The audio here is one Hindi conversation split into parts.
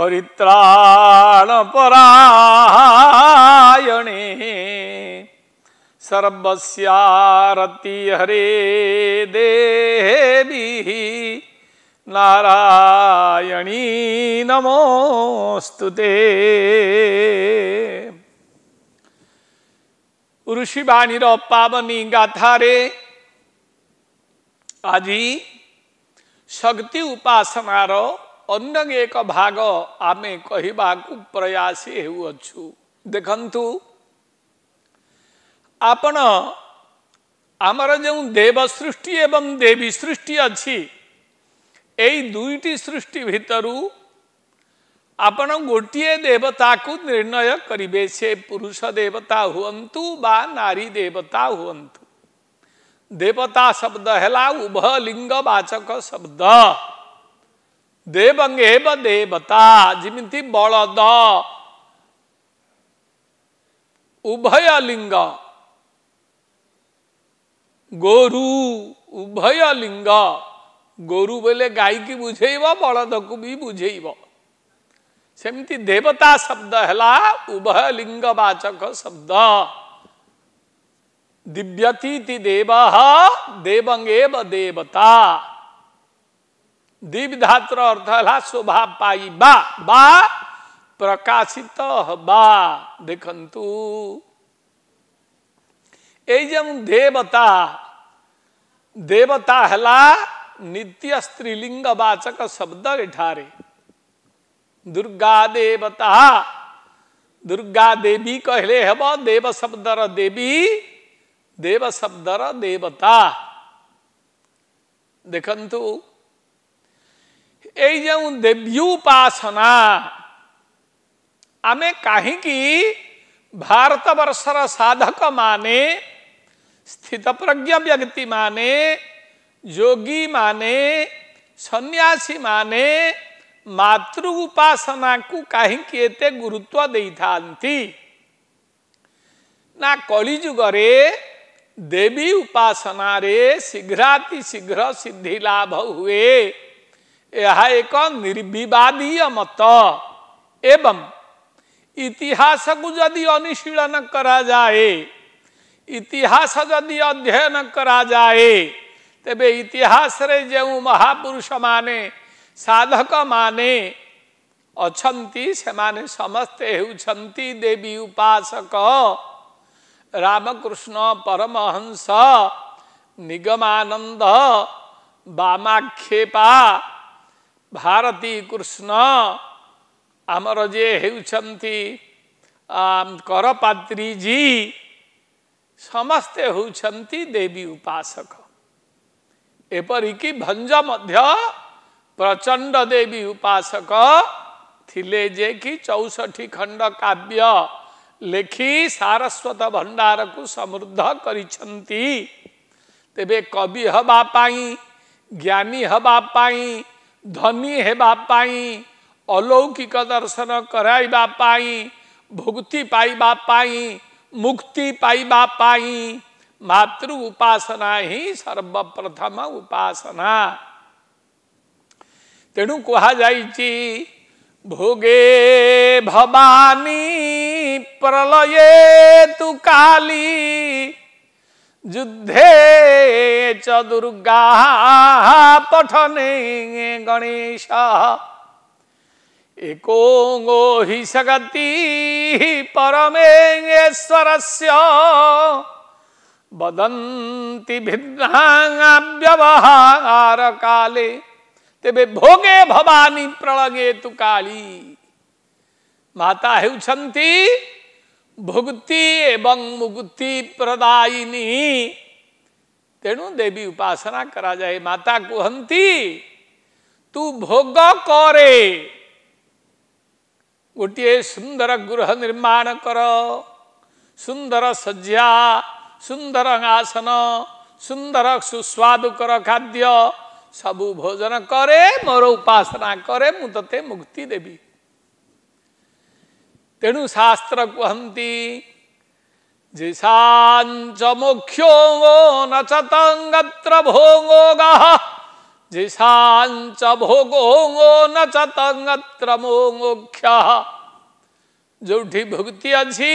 हरित्राणपरायणे सर्वस्यारति हरे देवी नारायणी नमोस्तु ते पावनी गाथारे आज আজি শক্তি ଅନ୍ୟ ଏକ ଭାଗ ଆମେ କହିବାକୁ ପ୍ରୟାସ ହେଉଅଛୁ ଦେଖନ୍ତୁ ଆପଣ ଆମର ଯେଉଁ ଦେବ ସୃଷ୍ଟି ଏବଂ ଦେବୀ ସୃଷ୍ଟି ଅଛି ଏଇ ଦୁଇଟି ସୃଷ୍ଟି ଭିତରୁ ଆପଣ ଗୋଟିଏ ଦେବତାକୁ ନିର୍ଣ୍ଣୟ କରିବେ ସେ ପୁରୁଷ ଦେବତା ହୁଅନ୍ତୁ ବା ନାରୀ ଦେବତା ହୁଅନ୍ତୁ ଦେବତା ଶବ୍ଦ ହେଲା ଉଭୟ ଲିଙ୍ଗବାଚକ ଶବ୍ଦ देवंगे देवता जमी बलद उभय लिंग गोरु उभय लिंग गोरु बोले गाई की बुझेब बलद को भी बुझेब सेमती देवता शब्द है उभय लिंग बाचक शब्द दिव्यती देव देवंगे देवता दिवधात्र अर्थ है शोभा पाई बा बा प्रकाशित बा देखु ये देवता देवता हला नित्य स्त्रीलिंग वाचक शब्द ठारे दुर्गा देवता दुर्गा देवी कहले हब देव शब्दर देवी देव शब्दर देवता देखु ये देव्यूपासना आम कहीं भारत बर्षर साधक माने स्थित प्रज्ञ व्यक्ति माने योगी माने सन्यासी माने मातृ उपासना को कहीं गुरुत्व दे ना कलीजुगरे देवी उपासना रे शीघ्राति शीघ्र सिद्धि लाभ हुए यह एक निर्विवादीय मत एवं इतिहास को यदि अनुशीलन करा जाए इतिहास जदि अध्ययन करा जाए तबे इतिहास रे जो महापुरुष माने साधक माने ଅଛନ୍ତି ସେମାନେ ସମସ୍ତେ ହେଉଛନ୍ତି देवी उपासक रामकृष्ण परमहंस निगमानंद बामाक्षेपा भारती कृष्ण आमर जे हूँ करपात्रीजी समस्ते हूँ देवी उपासक एपरिक भंज मध्य प्रचंड देवी उपासक थिले जे कि चौष्टि खंड काव्य लेखि सारस्वत भंडार को समृद्ध करे कवि हवापाई ज्ञानी हवापाई ଧନୀ ହେବା ପାଇଁ ଅଲୌକିକ ଦର୍ଶନ କରାଇବା ପାଇଁ ଭୁକ୍ତି ପାଇବା ପାଇଁ ମୁକ୍ତି ପାଇବା ପାଇଁ ମାତୃ ଉପାସନା ହିଁ ସର୍ବପ୍ରଥମ ଉପାସନା ତେଣୁ କୁହାଯାଇଛି ভোগে ভবানী প্রলয়ে তু কালী যুদ্ধে চ দুর্গা পঠনে গণেশ এক হি সগতি পরমেশ্বরস্য বদন্তি ভিন্নাব্যবহার কালে তেবে ভোগে ভবানী প্রলগে তু কালী মাতা হেউছন্তি भुक्ति एवं मुक्ति प्रदायिनी तेणु देवी उपासना करा जाए माता कहती तू भोग करे गोटे सुंदर गृह निर्माण कर सुंदर सज्जा सुंदर आसन सुंदर सुस्वादुकर खाद्य सबू भोजन करे मोर उपासना करे मु ते मुक्ति देवी तेणु शास्त्र कहती जिशाच मुख्यो वो न चतंगत्र भोंगो जिशाच भोगो न चतंगत्र मोंगोख्य जो भुक्ति अच्छी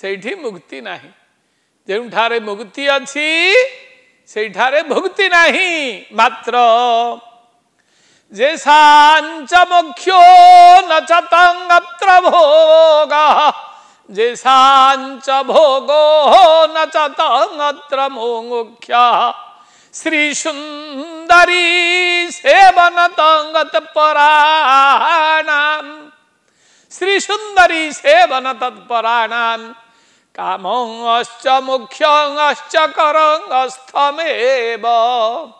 से मुक्ति नहीं जेठारे मुक्ति अच्छी से भुक्ति नहीं मात्र 재산 잡먹혀 나자 땅 앞드라보가 제산자보고 나자 땅 앞드라몽옥야 스리 순다리 세바나 땅 같빠라남 스리 순다리 세바나 t a t 라 a r a n 까몽 어스자 목형 어스자 가랑 어스타메바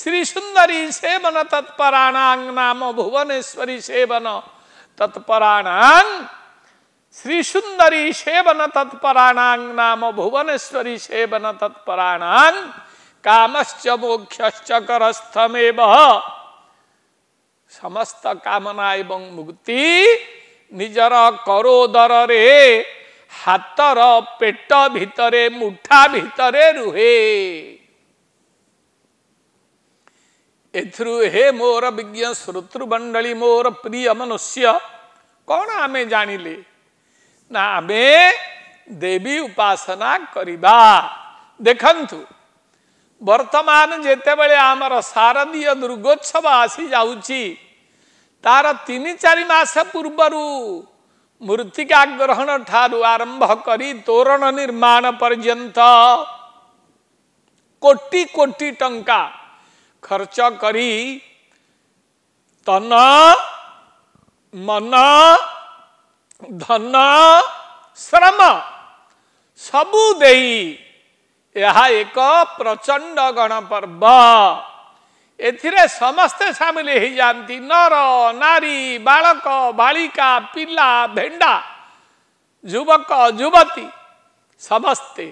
Shri सुंदरी सेवन तत्पराणांग नाम भुवनेश्वरी सेवन तत्पराणांग श्री सुंदरी सेवन तत्पराणांग नाम भुवनेश्वरी सेवन तत्पराणांग कामश्च मोक्ष करस्थमेव समस्त कामना एवं मुक्ति ନିଜର କରୋଦରରେ हाथर पेट ଭିତରେ मुठा ଭିତରେ रुहे हे मोर विज्ञ श्रोतृमंडली मोर प्रिय मनुष्य कौन आम जान ली ना आम देवी उपासना करवा देखु बर्तमान जिते बमर शारदीय दुर्गोत्सव आसी जाऊँगी तार तीन चारिमास पूर्व मूर्ति का ग्रहण ठार आरंभ करी तोरण निर्माण पर्यंत कोटि कोटि टाइम ଖର୍ଚ୍ଚ କରି ତନ ମନ ଧନ ଶ୍ରମ ସବୁ ଦେଇ ଏହା ଏକ ପ୍ରଚଣ୍ଡ ଗଣପର୍ବ ଏଥିରେ ସମସ୍ତେ ସାମିଲ ହେଇଯାଆନ୍ତି ନର ନାରୀ ବାଳକ ବାଳିକା ପିଲା ଭେଣ୍ଡା ଯୁବକ ଯୁବତୀ ସମସ୍ତେ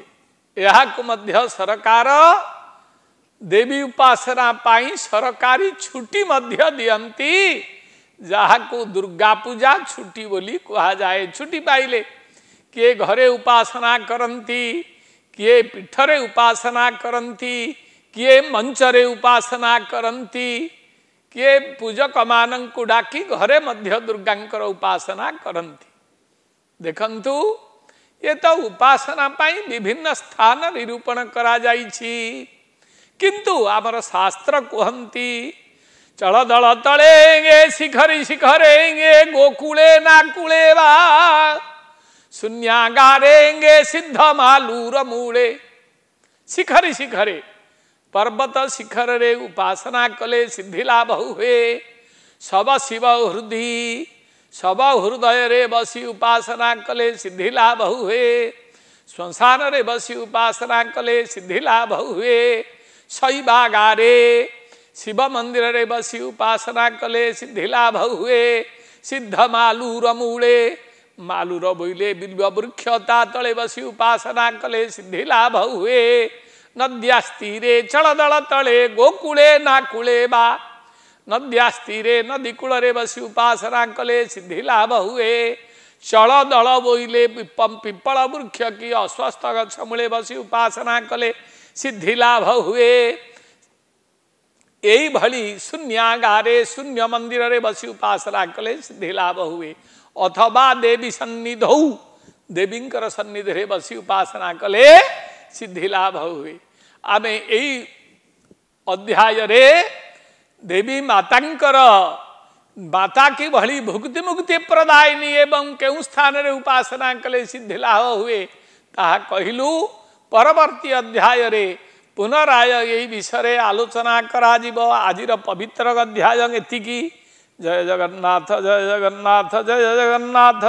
ଏହାକୁ ମଧ୍ୟ ସରକାର देवी उपासना पाई सरकारी छुट्टी मध्य दिंती जहाँ को दुर्गा पूजा छुट्टी बोली कहा जाए छुट्टी पाइले किए घरे उपासना करती किए पीठ से उपासना करती किए मंच रे उपासना करती किए पूजक मान को डाक घरे दुर्गा उपासना करती देखु ये तो उपासना विभिन्न स्थान निरूपण कराई किंतु आमर शास्त्र कहती दल तड़ेंगे शिखरी शिखरेंगे गोकुले नाकुले वा शून्या गारेंगे सिद्ध मालूर मूले शिखरी शिखरे पर्वत शिखर रे उपासना कले सिद्धि लाभ हुए सब शिव हृदय सब हृदय रे बसी उपासना कले सिद्धि लाभ हुए संसार रे बसी उपासना कले सिद्धि लाभ हुए शैवागारे शिव मंदिर बसी उपासना कले सिद्धिला हुए सिद्ध मालूर मूले मालूर बोले बिल्व वृक्ष तले बसी उपासना कले सिद्धिलाभ हुए नद्यास्तीरे चढ़दड़ तले गोकुले नाकुले बा नद्यास्तीरे नदी रे बसी उपासना कले सिद्धिलाभ हुए चढ़दड़ पिपम पिप्पल वृक्ष की अस्वस्थ गछ मूले बसी उपासना कले सिद्धि लाभ हुए यही भली शून्यगारे शून्य मंदिर रे बसी उपासना कले सिद्धि लाभ हुए अथवा देवी सन्निध देवी सन्निधि रे बसी उपासना कले सिद्धि लाभ हुए आम यही अध्याय रे देवी माता माता की भली भुक्ति मुक्ति प्रदायनी एवं के स्थान रे उपासना कले सिद्धि लाभ हुए ता कहलू ପରବର୍ତ୍ତୀ ଅଧ୍ୟାୟରେ ପୁନରାୟ ଏହି ବିଷୟରେ ଆଲୋଚନା କରାଯିବ ଆଜିର ପବିତ୍ର ଅଧ୍ୟାୟ ଏତିକି ଜୟ ଜଗନ୍ନାଥ ଜୟ ଜଗନ୍ନାଥ ଜୟ ଜଗନ୍ନାଥ